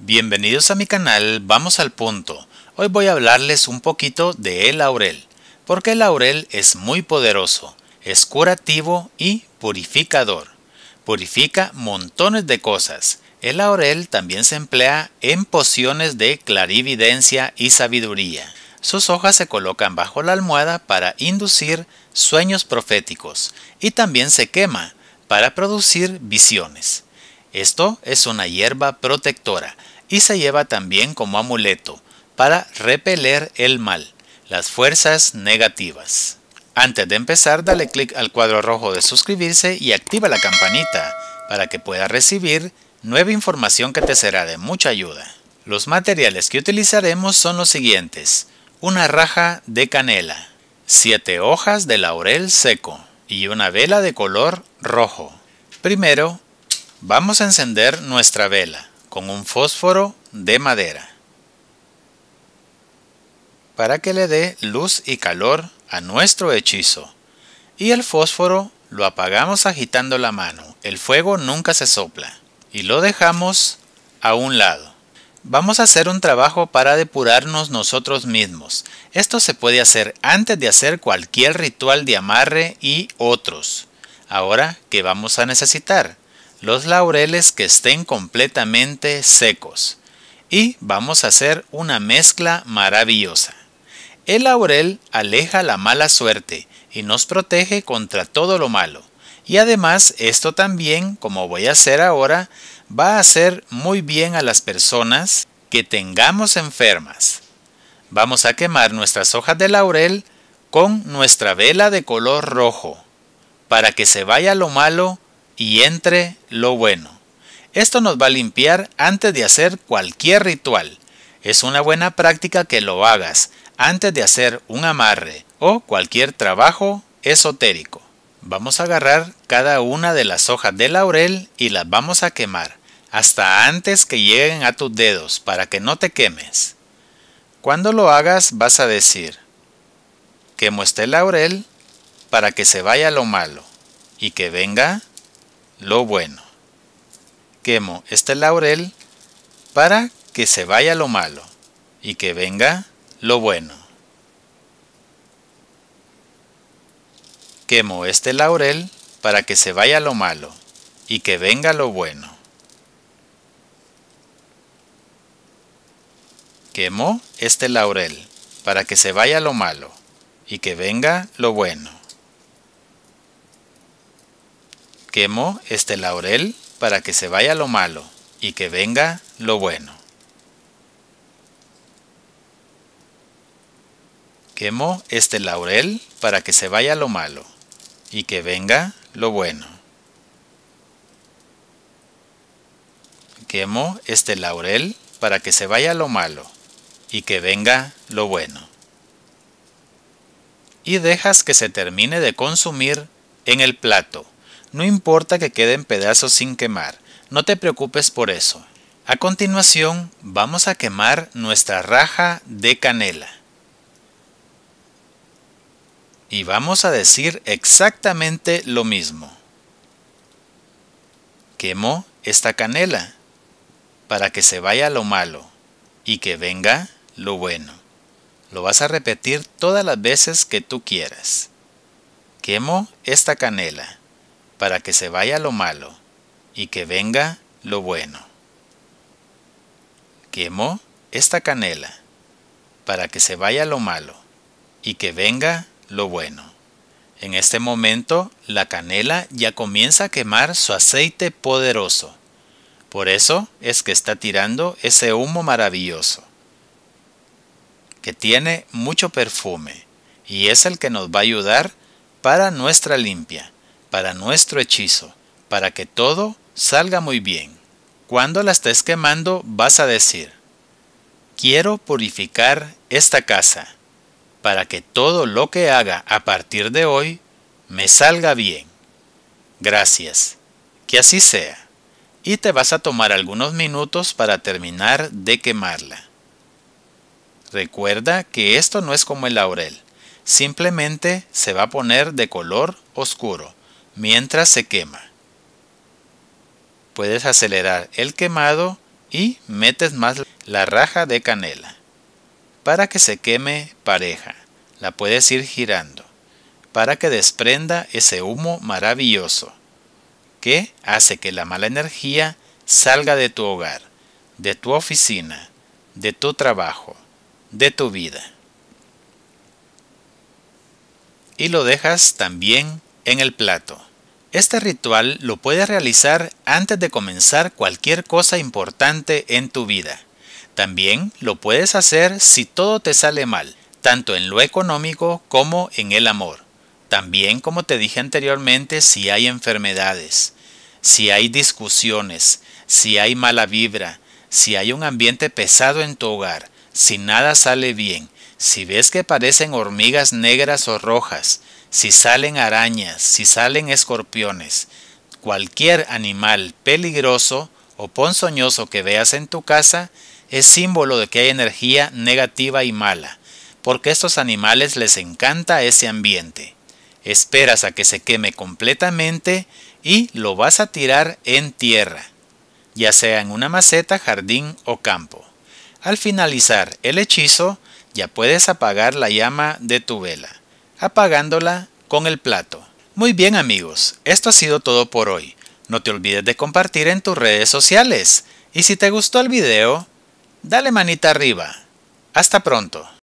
Bienvenidos a mi canal, vamos al punto. Hoy voy a hablarles un poquito de el laurel, porque el laurel es muy poderoso, es curativo y purificador. Purifica montones de cosas. El laurel también se emplea en pociones de clarividencia y sabiduría. Sus hojas se colocan bajo la almohada para inducir sueños proféticos y también se quema para producir visiones. Esto es una hierba protectora y se lleva también como amuleto para repeler el mal, las fuerzas negativas. Antes de empezar, dale clic al cuadro rojo de suscribirse y activa la campanita para que puedas recibir nueva información que te será de mucha ayuda. Los materiales que utilizaremos son los siguientes. Una raja de canela, 7 hojas de laurel seco y una vela de color rojo. Primero, vamos a encender nuestra vela con un fósforo de madera para que le dé luz y calor a nuestro hechizo. Y el fósforo lo apagamos agitando la mano. El fuego nunca se sopla. Y lo dejamos a un lado. Vamos a hacer un trabajo para depurarnos nosotros mismos. Esto se puede hacer antes de hacer cualquier ritual de amarre y otros. Ahora, ¿qué vamos a necesitar? los laureles que estén completamente secos y vamos a hacer una mezcla maravillosa. El laurel aleja la mala suerte y nos protege contra todo lo malo. Y además esto también, como voy a hacer ahora, va a hacer muy bien a las personas que tengamos enfermas. Vamos a quemar nuestras hojas de laurel con nuestra vela de color rojo, para que se vaya lo malo y entre lo bueno. Esto nos va a limpiar antes de hacer cualquier ritual. Es una buena práctica que lo hagas antes de hacer un amarre o cualquier trabajo esotérico. Vamos a agarrar cada una de las hojas de laurel y las vamos a quemar hasta antes que lleguen a tus dedos para que no te quemes. Cuando lo hagas vas a decir, quemo este laurel para que se vaya lo malo y que venga lo bueno. Quemo este laurel para que se vaya lo malo y que venga lo bueno. Quemo este laurel para que se vaya lo malo y que venga lo bueno. Quemo este laurel para que se vaya lo malo y que venga lo bueno. quemo este laurel para que se vaya lo malo y que venga lo bueno. Quemo este laurel para que se vaya lo malo y que venga lo bueno. Quemo este laurel para que se vaya lo malo y que venga lo bueno. Y dejas que se termine de consumir en el plato no importa que queden pedazos sin quemar, no te preocupes por eso. A continuación vamos a quemar nuestra raja de canela. Y vamos a decir exactamente lo mismo. Quemo esta canela para que se vaya lo malo y que venga lo bueno. Lo vas a repetir todas las veces que tú quieras. Quemo esta canela para que se vaya lo malo y que venga lo bueno. Quemó esta canela para que se vaya lo malo y que venga lo bueno. En este momento la canela ya comienza a quemar su aceite poderoso. Por eso es que está tirando ese humo maravilloso, que tiene mucho perfume y es el que nos va a ayudar para nuestra limpia para nuestro hechizo, para que todo salga muy bien. Cuando la estés quemando vas a decir, quiero purificar esta casa, para que todo lo que haga a partir de hoy me salga bien. Gracias. Que así sea. Y te vas a tomar algunos minutos para terminar de quemarla. Recuerda que esto no es como el laurel, simplemente se va a poner de color oscuro mientras se quema. Puedes acelerar el quemado y metes más la raja de canela para que se queme pareja. La puedes ir girando para que desprenda ese humo maravilloso que hace que la mala energía salga de tu hogar, de tu oficina, de tu trabajo, de tu vida. Y lo dejas también en el plato. Este ritual lo puedes realizar antes de comenzar cualquier cosa importante en tu vida. También lo puedes hacer si todo te sale mal, tanto en lo económico como en el amor. También, como te dije anteriormente, si hay enfermedades, si hay discusiones, si hay mala vibra, si hay un ambiente pesado en tu hogar, si nada sale bien, si ves que parecen hormigas negras o rojas, si salen arañas, si salen escorpiones, cualquier animal peligroso o ponzoñoso que veas en tu casa es símbolo de que hay energía negativa y mala, porque a estos animales les encanta ese ambiente. Esperas a que se queme completamente y lo vas a tirar en tierra, ya sea en una maceta, jardín o campo. Al finalizar el hechizo, ya puedes apagar la llama de tu vela apagándola con el plato. Muy bien amigos, esto ha sido todo por hoy. No te olvides de compartir en tus redes sociales. Y si te gustó el video, dale manita arriba. Hasta pronto.